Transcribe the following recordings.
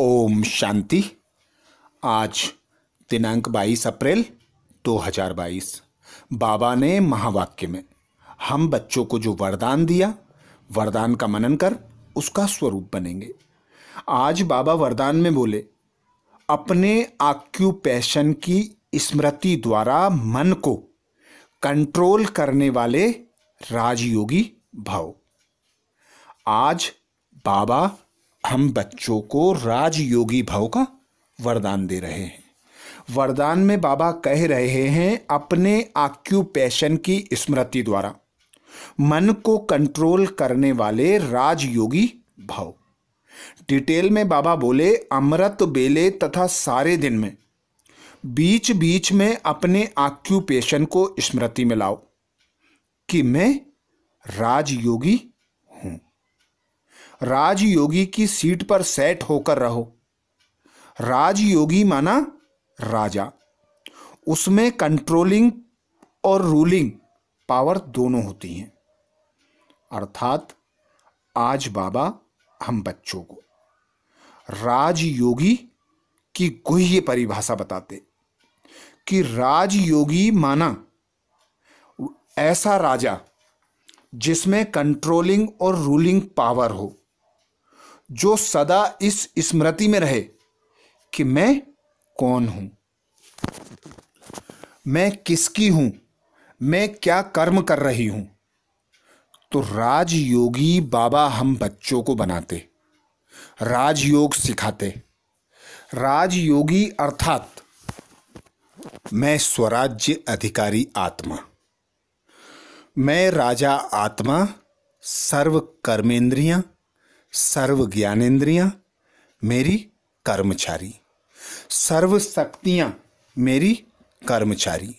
ओम शांति आज दिनांक 22 अप्रैल 2022 बाबा ने महावाक्य में हम बच्चों को जो वरदान दिया वरदान का मनन कर उसका स्वरूप बनेंगे आज बाबा वरदान में बोले अपने आक्यूपैशन की स्मृति द्वारा मन को कंट्रोल करने वाले राजयोगी भाव आज बाबा हम बच्चों को राजयोगी भाव का वरदान दे रहे हैं वरदान में बाबा कह रहे हैं अपने आक्यूपेशन की स्मृति द्वारा मन को कंट्रोल करने वाले राजयोगी भाव डिटेल में बाबा बोले अमृत बेले तथा सारे दिन में बीच बीच में अपने आक्यूपेशन को स्मृति में लाओ कि मैं राजयोगी राजयोगी की सीट पर सेट होकर रहो राजयोगी माना राजा उसमें कंट्रोलिंग और रूलिंग पावर दोनों होती हैं अर्थात आज बाबा हम बच्चों को राजयोगी की गुह्य परिभाषा बताते कि राजयोगी माना ऐसा राजा जिसमें कंट्रोलिंग और रूलिंग पावर हो जो सदा इस स्मृति में रहे कि मैं कौन हूं मैं किसकी हूं मैं क्या कर्म कर रही हूं तो राजयोगी बाबा हम बच्चों को बनाते राजयोग सिखाते राजयोगी अर्थात मैं स्वराज्य अधिकारी आत्मा मैं राजा आत्मा सर्व कर्मेंद्रियां सर्व ज्ञानेन्द्रियाँ मेरी कर्मचारी सर्व शक्तियाँ मेरी कर्मचारी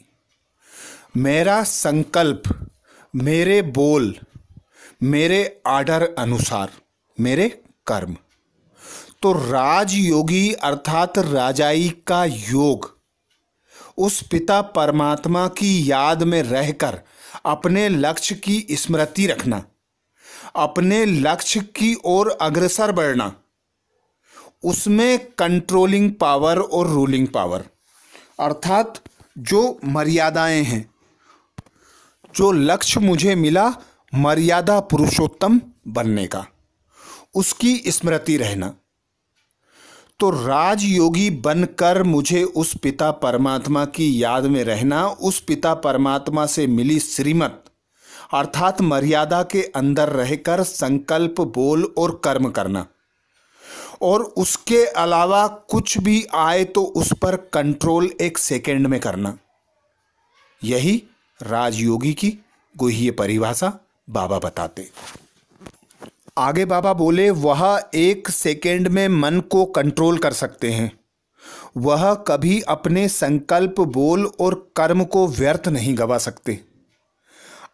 मेरा संकल्प मेरे बोल मेरे आर्डर अनुसार मेरे कर्म तो राजयोगी अर्थात राजाई का योग उस पिता परमात्मा की याद में रहकर अपने लक्ष्य की स्मृति रखना अपने लक्ष्य की ओर अग्रसर बढ़ना उसमें कंट्रोलिंग पावर और रूलिंग पावर अर्थात जो मर्यादाएं हैं जो लक्ष्य मुझे मिला मर्यादा पुरुषोत्तम बनने का उसकी स्मृति रहना तो राजयोगी बनकर मुझे उस पिता परमात्मा की याद में रहना उस पिता परमात्मा से मिली श्रीमत अर्थात मर्यादा के अंदर रहकर संकल्प बोल और कर्म करना और उसके अलावा कुछ भी आए तो उस पर कंट्रोल एक सेकेंड में करना यही राजयोगी की गुह्य परिभाषा बाबा बताते आगे बाबा बोले वह एक सेकेंड में मन को कंट्रोल कर सकते हैं वह कभी अपने संकल्प बोल और कर्म को व्यर्थ नहीं गवा सकते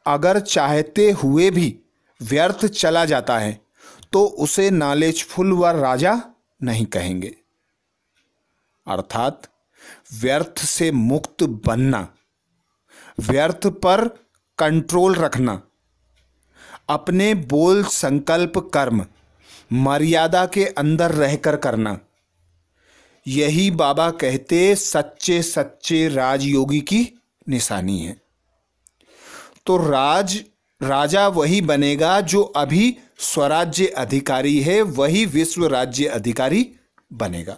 अगर चाहते हुए भी व्यर्थ चला जाता है तो उसे नॉलेजफुल व राजा नहीं कहेंगे अर्थात व्यर्थ से मुक्त बनना व्यर्थ पर कंट्रोल रखना अपने बोल संकल्प कर्म मर्यादा के अंदर रहकर करना यही बाबा कहते सच्चे सच्चे राजयोगी की निशानी है तो राज राजा वही बनेगा जो अभी स्वराज्य अधिकारी है वही विश्व राज्य अधिकारी बनेगा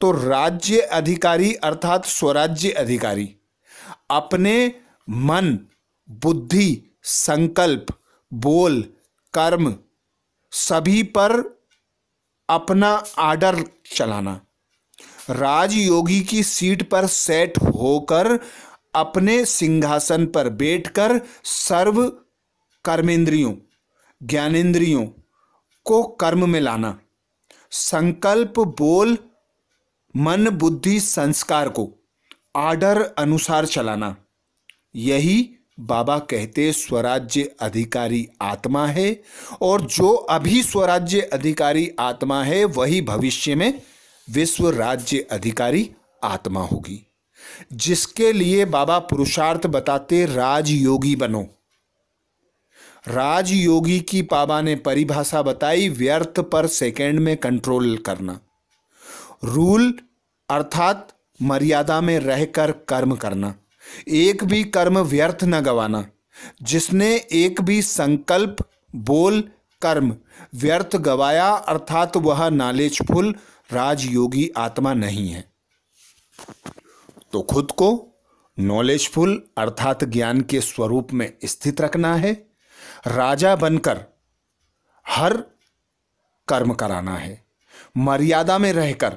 तो राज्य अधिकारी अर्थात स्वराज्य अधिकारी अपने मन बुद्धि संकल्प बोल कर्म सभी पर अपना आर्डर चलाना राजयोगी की सीट पर सेट होकर अपने सिंहासन पर बैठकर सर्व कर्मेंद्रियों ज्ञानेन्द्रियों को कर्म में लाना संकल्प बोल मन बुद्धि संस्कार को आर्डर अनुसार चलाना यही बाबा कहते स्वराज्य अधिकारी आत्मा है और जो अभी स्वराज्य अधिकारी आत्मा है वही भविष्य में विश्व राज्य अधिकारी आत्मा होगी जिसके लिए बाबा पुरुषार्थ बताते राजयोगी बनो राजयोगी की बाबा ने परिभाषा बताई व्यर्थ पर सेकेंड में कंट्रोल करना रूल अर्थात मर्यादा में रहकर कर्म करना एक भी कर्म व्यर्थ न गवाना जिसने एक भी संकल्प बोल कर्म व्यर्थ गवाया अर्थात वह नॉलेजफुल राजयोगी आत्मा नहीं है तो खुद को नॉलेजफुल अर्थात ज्ञान के स्वरूप में स्थित रखना है राजा बनकर हर कर्म कराना है मर्यादा में रहकर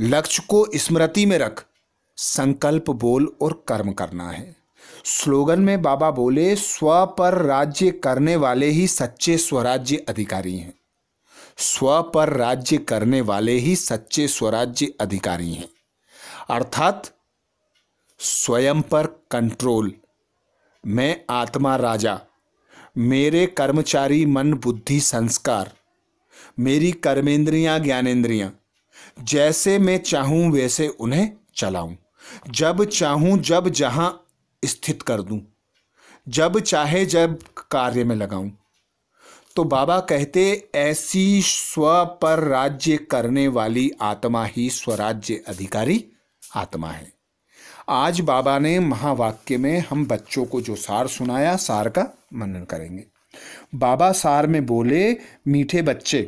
लक्ष्य को स्मृति में रख संकल्प बोल और कर्म करना है स्लोगन में बाबा बोले स्व पर राज्य करने वाले ही सच्चे स्वराज्य अधिकारी हैं स्व पर राज्य करने वाले ही सच्चे स्वराज्य अधिकारी हैं अर्थात स्वयं पर कंट्रोल मैं आत्मा राजा मेरे कर्मचारी मन बुद्धि संस्कार मेरी कर्मेंद्रियां ज्ञानेंद्रियां जैसे मैं चाहूं वैसे उन्हें चलाऊं जब चाहूं जब जहां स्थित कर दूं जब चाहे जब कार्य में लगाऊं तो बाबा कहते ऐसी स्व पर राज्य करने वाली आत्मा ही स्वराज्य अधिकारी आत्मा है आज बाबा ने महावाक्य में हम बच्चों को जो सार सुनाया सार का मनन करेंगे बाबा सार में बोले मीठे बच्चे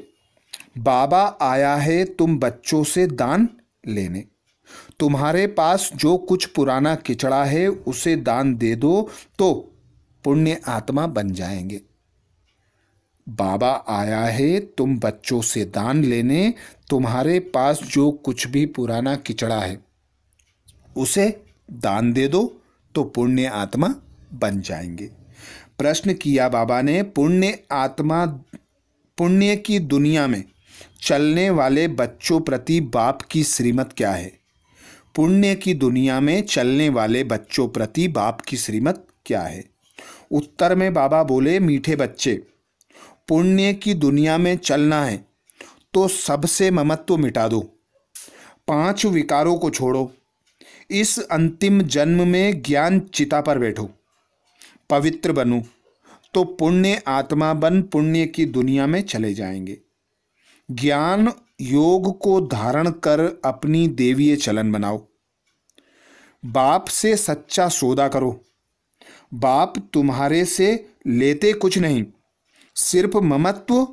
बाबा आया है तुम बच्चों से दान लेने तुम्हारे पास जो कुछ पुराना किचड़ा है उसे दान दे दो तो पुण्य आत्मा बन जाएंगे बाबा आया है तुम बच्चों से दान लेने तुम्हारे पास जो कुछ भी पुराना किचड़ा है उसे दान दे दो तो पुण्य आत्मा बन जाएंगे प्रश्न किया बाबा ने पुण्य आत्मा पुण्य की दुनिया में चलने वाले बच्चों प्रति बाप की श्रीमत क्या है पुण्य की दुनिया में चलने वाले बच्चों प्रति बाप की श्रीमत क्या है उत्तर में बाबा बोले मीठे बच्चे पुण्य की दुनिया में चलना है तो सबसे ममत्व मिटा दो पांच विकारों को छोड़ो इस अंतिम जन्म में ज्ञान चिता पर बैठो पवित्र बनो तो पुण्य आत्मा बन पुण्य की दुनिया में चले जाएंगे ज्ञान योग को धारण कर अपनी देवीय चलन बनाओ बाप से सच्चा सौदा करो बाप तुम्हारे से लेते कुछ नहीं सिर्फ ममत्व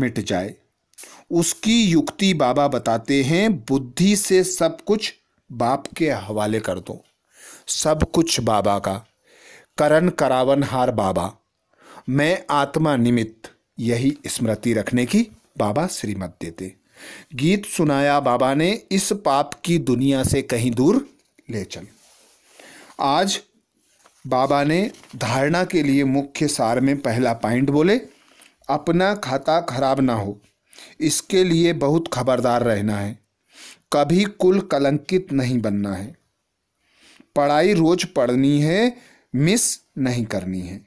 मिट जाए उसकी युक्ति बाबा बताते हैं बुद्धि से सब कुछ बाप के हवाले कर दो सब कुछ बाबा का करण करावन हार बाबा मैं आत्मा निमित्त यही स्मृति रखने की बाबा श्रीमत देते गीत सुनाया बाबा ने इस पाप की दुनिया से कहीं दूर ले चल आज बाबा ने धारणा के लिए मुख्य सार में पहला पॉइंट बोले अपना खाता खराब ना हो इसके लिए बहुत खबरदार रहना है कभी कुल कलंकित नहीं बनना है पढ़ाई रोज पढ़नी है मिस नहीं करनी है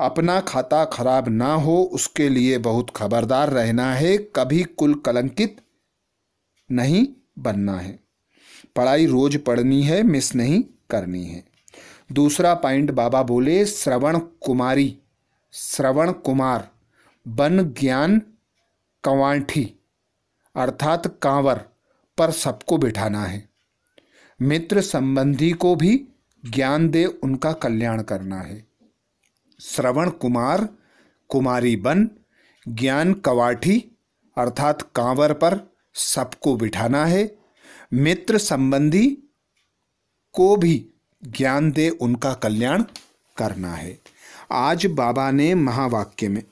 अपना खाता खराब ना हो उसके लिए बहुत खबरदार रहना है कभी कुल कलंकित नहीं बनना है पढ़ाई रोज पढ़नी है मिस नहीं करनी है दूसरा पॉइंट बाबा बोले श्रवण कुमारी श्रवण कुमार बन ज्ञान कवांठी अर्थात कांवर पर सबको बिठाना है मित्र संबंधी को भी ज्ञान दे उनका कल्याण करना है श्रवण कुमार कुमारी बन ज्ञान कवाठी अर्थात कांवर पर सबको बिठाना है मित्र संबंधी को भी ज्ञान दे उनका कल्याण करना है आज बाबा ने महावाक्य में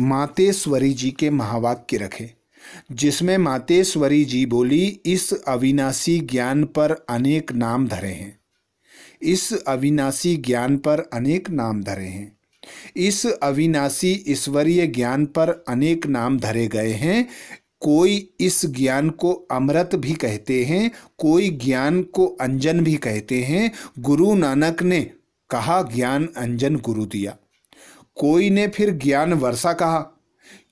मातेश्वरी जी के महावाक्य रखे जिसमें मातेश्वरी जी बोली इस अविनाशी ज्ञान पर अनेक नाम धरे हैं इस अविनाशी ज्ञान पर अनेक नाम धरे हैं इस अविनाशी ईश्वरीय ज्ञान पर अनेक नाम धरे गए हैं कोई इस ज्ञान को अमृत भी कहते हैं कोई ज्ञान को अंजन भी कहते हैं गुरु नानक ने कहा ज्ञान अंजन गुरु दिया कोई ने फिर ज्ञान वर्षा कहा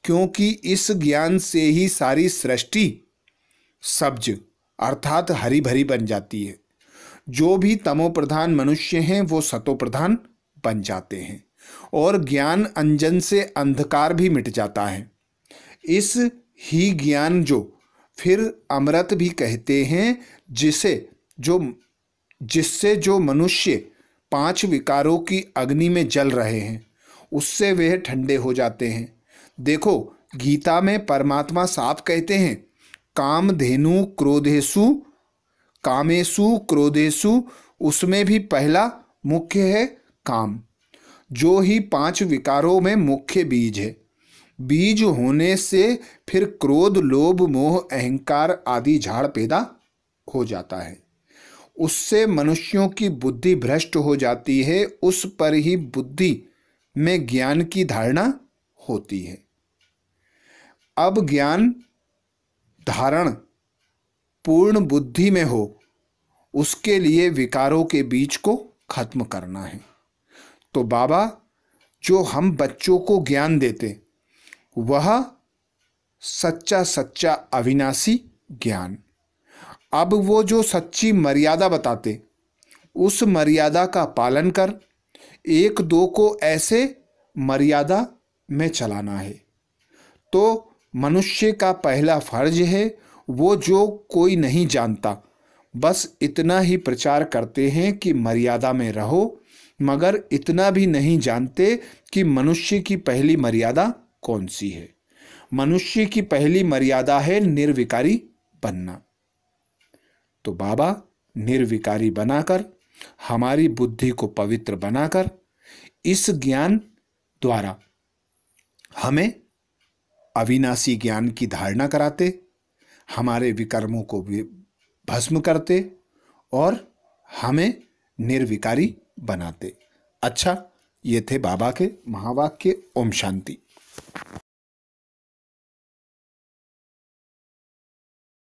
क्योंकि इस ज्ञान से ही सारी सृष्टि सब्ज अर्थात हरी भरी बन जाती है जो भी तमोप्रधान मनुष्य हैं वो सतोप्रधान बन जाते हैं और ज्ञान अंजन से अंधकार भी मिट जाता है इस ही ज्ञान जो फिर अमृत भी कहते हैं जिसे जो जिससे जो मनुष्य पांच विकारों की अग्नि में जल रहे हैं उससे वे ठंडे हो जाते हैं देखो गीता में परमात्मा साफ कहते हैं काम धेनु क्रोधेशु कामेशु क्रोधेशु उसमें भी पहला मुख्य है काम जो ही पांच विकारों में मुख्य बीज है बीज होने से फिर क्रोध लोभ मोह अहंकार आदि झाड़ पैदा हो जाता है उससे मनुष्यों की बुद्धि भ्रष्ट हो जाती है उस पर ही बुद्धि में ज्ञान की धारणा होती है अब ज्ञान धारण पूर्ण बुद्धि में हो उसके लिए विकारों के बीच को खत्म करना है तो बाबा जो हम बच्चों को ज्ञान देते वह सच्चा सच्चा अविनाशी ज्ञान अब वो जो सच्ची मर्यादा बताते उस मर्यादा का पालन कर एक दो को ऐसे मर्यादा में चलाना है तो मनुष्य का पहला फर्ज है वो जो कोई नहीं जानता बस इतना ही प्रचार करते हैं कि मर्यादा में रहो मगर इतना भी नहीं जानते कि मनुष्य की पहली मर्यादा कौन सी है मनुष्य की पहली मर्यादा है निर्विकारी बनना तो बाबा निर्विकारी बनाकर हमारी बुद्धि को पवित्र बनाकर इस ज्ञान द्वारा हमें अविनाशी ज्ञान की धारणा कराते हमारे विकर्मों को भस्म करते और हमें निर्विकारी बनाते अच्छा ये थे बाबा के महावाक्य ओम शांति